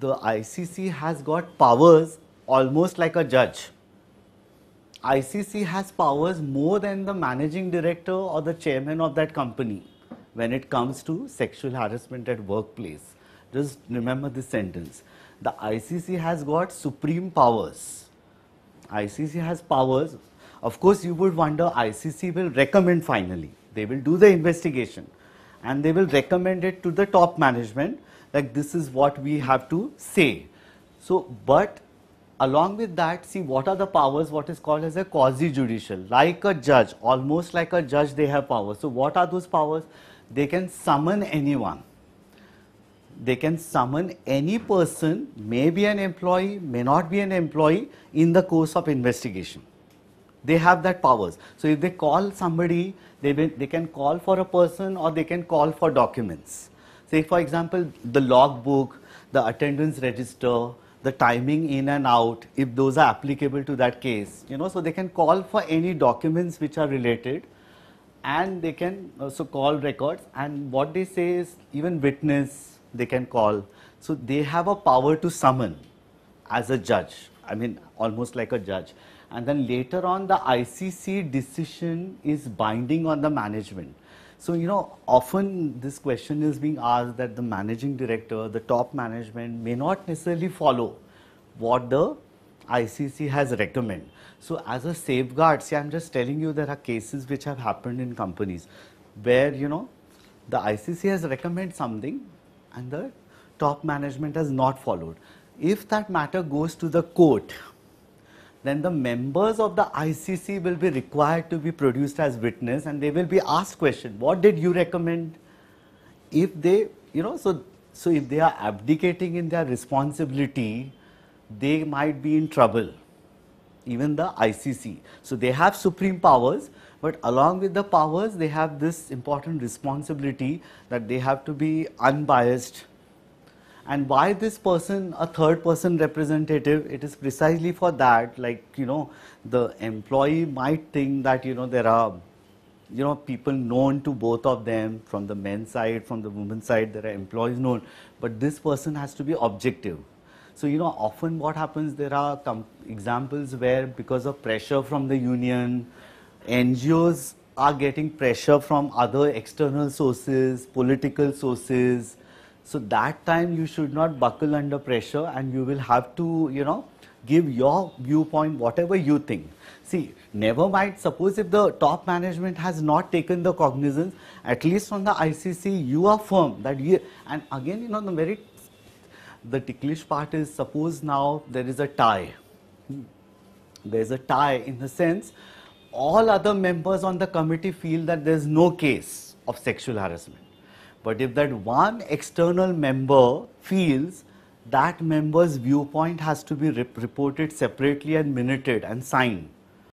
the ICC has got powers almost like a judge. ICC has powers more than the managing director or the chairman of that company when it comes to sexual harassment at workplace. Just remember this sentence. The ICC has got supreme powers. ICC has powers. Of course, you would wonder ICC will recommend finally. They will do the investigation and they will recommend it to the top management like this is what we have to say. So, but along with that, see what are the powers, what is called as a quasi-judicial, like a judge, almost like a judge they have powers. So what are those powers? They can summon anyone. They can summon any person, may be an employee, may not be an employee, in the course of investigation. They have that powers. So if they call somebody, they, they can call for a person or they can call for documents. Say, for example, the logbook, the attendance register, the timing in and out, if those are applicable to that case, you know, so they can call for any documents which are related and they can also call records and what they say is even witness they can call. So they have a power to summon as a judge, I mean almost like a judge. And then later on the ICC decision is binding on the management. So, you know, often this question is being asked that the managing director, the top management may not necessarily follow what the ICC has recommended. So, as a safeguard, see, I'm just telling you there are cases which have happened in companies where, you know, the ICC has recommended something and the top management has not followed. If that matter goes to the court, then the members of the ICC will be required to be produced as witness and they will be asked question, what did you recommend? If they, you know, so, so if they are abdicating in their responsibility, they might be in trouble, even the ICC. So they have supreme powers, but along with the powers, they have this important responsibility that they have to be unbiased and why this person a third person representative it is precisely for that like you know the employee might think that you know there are you know people known to both of them from the men's side from the women's side there are employees known but this person has to be objective so you know often what happens there are examples where because of pressure from the union ngos are getting pressure from other external sources political sources so that time you should not buckle under pressure and you will have to, you know, give your viewpoint, whatever you think. See, never mind, suppose if the top management has not taken the cognizance, at least from the ICC, you are firm that you, and again, you know, the very, the ticklish part is suppose now there is a tie. Hmm. There's a tie in the sense all other members on the committee feel that there's no case of sexual harassment. But if that one external member feels that member's viewpoint has to be rep reported separately and minuted and signed,